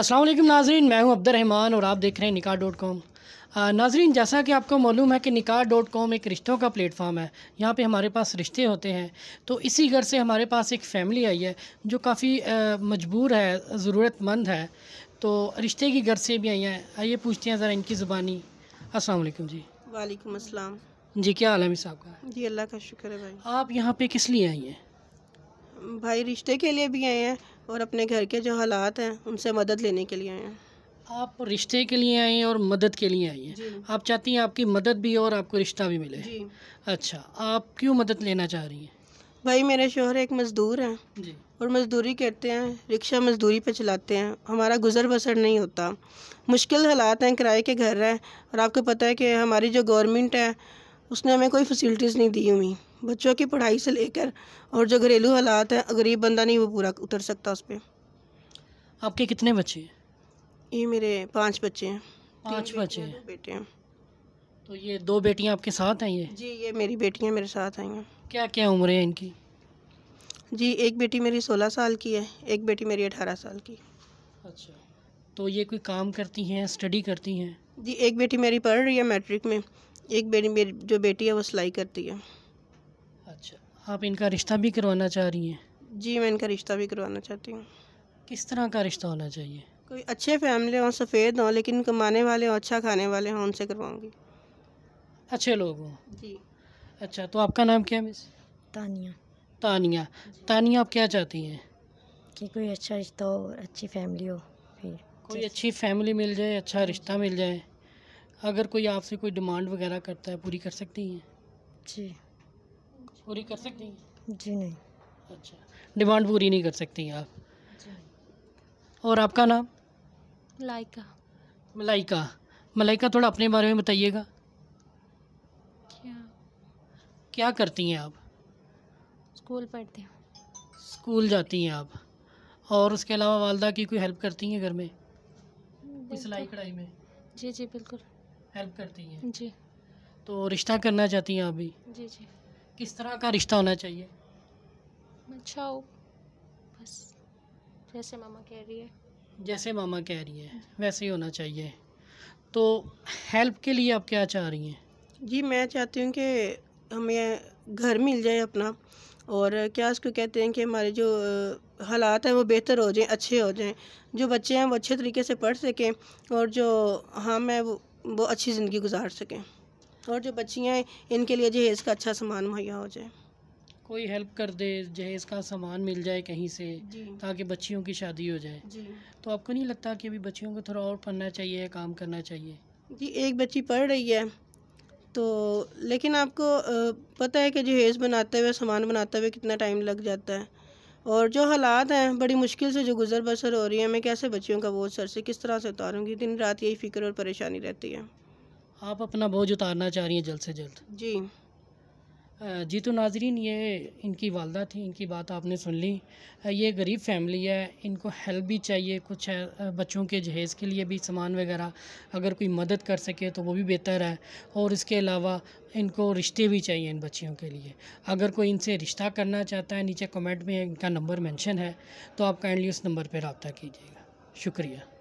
असल नाजरीन मैं हूं अब्दुलरहमान और आप देख रहे हैं निका डॉट कॉम नाजरीन जैसा कि आपको मालूम है कि निका डॉट कॉम एक रिश्तों का प्लेटफॉर्म है यहाँ पे हमारे पास रिश्ते होते हैं तो इसी घर से हमारे पास एक फ़ैमिली आई है जो काफ़ी मजबूर है ज़रूरतमंद है तो रिश्ते की घर से भी आई हैं आइए पूछते हैं ज़रा इनकी ज़ुबानी असलम जी वालेकुम जी क्या हाल है मिस आपका जी अल्लाह का शुक्र है भाई आप यहाँ पे किस लिए आई हैं भाई रिश्ते के लिए भी आए हैं और अपने घर के जो हालात हैं उनसे मदद लेने के लिए आए हैं आप रिश्ते के लिए आए हैं और मदद के लिए आई हैं आप चाहती हैं आपकी मदद भी और आपको रिश्ता भी मिले जी। अच्छा आप क्यों मदद लेना चाह रही हैं भाई मेरे शोहर एक मज़दूर हैं और मज़दूरी करते हैं रिक्शा मज़दूरी पे चलाते हैं हमारा गुजर बसर नहीं होता मुश्किल हालात हैं किराए के घर हैं और आपको पता है कि हमारी जो गवर्नमेंट है उसने हमें कोई फैसिलिटीज़ नहीं दी हुई बच्चों की पढ़ाई से लेकर और जो घरेलू हालात हैं गरीब बंदा नहीं वो पूरा उतर सकता उस पर आपके कितने बच्चे हैं ये मेरे पाँच बच्चे हैं पाँच बच्चे हैं बेटे हैं तो ये दो बेटियां आपके साथ हैं ये जी ये मेरी बेटियां मेरे साथ आई हैं क्या क्या उम्र है इनकी जी एक बेटी मेरी सोलह साल की है एक बेटी मेरी अठारह साल की अच्छा तो ये कोई काम करती हैं स्टडी करती हैं जी एक बेटी मेरी पढ़ रही है मैट्रिक में एक मेरी मेरी जो बेटी है वो सिलाई करती है अच्छा आप इनका रिश्ता भी करवाना चाह रही हैं जी मैं इनका रिश्ता भी करवाना चाहती हूँ किस तरह का रिश्ता होना चाहिए कोई अच्छे फैमिली हों सफ़ेद हों लेकिन कमाने वाले हों अच्छा खाने वाले हों उनसे करवाऊँगी अच्छे लोग हों जी अच्छा तो आपका नाम क्या है मिस तानिया तानिया तानिया आप क्या चाहती हैं कि कोई अच्छा रिश्ता हो अच्छी फैमिली हो फिर कोई अच्छी फैमिली मिल जाए अच्छा रिश्ता मिल जाए अगर कोई आपसे कोई डिमांड वगैरह करता है पूरी कर सकती हैं जी पूरी कर सकती हैं जी नहीं अच्छा डिमांड पूरी नहीं कर सकती हैं आप और आपका नाम मलाइका मलाइका मलाइका थोड़ा अपने बारे में बताइएगा क्या क्या करती हैं आप स्कूल पढ़ती हूँ स्कूल जाती हैं आप और उसके अलावा वालदा की कोई हेल्प करती हैं घर में सिलाई कढ़ाई में जी जी बिल्कुल हेल्प करती हैं जी तो रिश्ता करना चाहती हैं आप भी जी जी किस तरह का रिश्ता होना चाहिए अच्छा हो बस जैसे मामा कह रही है जैसे मामा कह रही है वैसे ही होना चाहिए तो हेल्प के लिए आप क्या चाह रही हैं जी मैं चाहती हूँ कि हमें घर मिल जाए अपना और क्या उसको कहते हैं कि हमारे जो हालात हैं वो बेहतर हो जाएं अच्छे हो जाएं जो बच्चे हैं वो अच्छे तरीके से पढ़ सकें और जो हम हैं वो वो अच्छी ज़िंदगी गुजार सकें और जो बच्चियाँ हैं इनके लिए जहेज़ का अच्छा सामान मुहैया हो जाए कोई हेल्प कर दे जहेज़ का सामान मिल जाए कहीं से ताकि बच्चियों की शादी हो जाए तो आपको नहीं लगता कि अभी बच्चियों को थोड़ा और पढ़ना चाहिए काम करना चाहिए जी एक बच्ची पढ़ रही है तो लेकिन आपको पता है कि जहेज़ बनाते हुए सामान बनाते हुए कितना टाइम लग जाता है और जो हालात हैं बड़ी मुश्किल से जो गुजर बसर हो रही है मैं कैसे बच्चियों का बोझ सर से किस तरह से उतारूँगी दिन रात यही फिक्र और परेशानी रहती है आप अपना बोझ उतारना चाह रही हैं जल्द से जल्द जी जी तो नाजरीन ये इनकी वालदा थी इनकी बात आपने सुन ली ये गरीब फैमिली है इनको हेल्प भी चाहिए कुछ बच्चों के जहेज़ के लिए भी सामान वगैरह अगर कोई मदद कर सके तो वो भी बेहतर है और इसके अलावा इनको रिश्ते भी चाहिए इन बच्चियों के लिए अगर कोई इनसे रिश्ता करना चाहता है नीचे कमेंट में इनका नंबर मैंशन है तो आप काइंडली उस नंबर पर रबता कीजिएगा शुक्रिया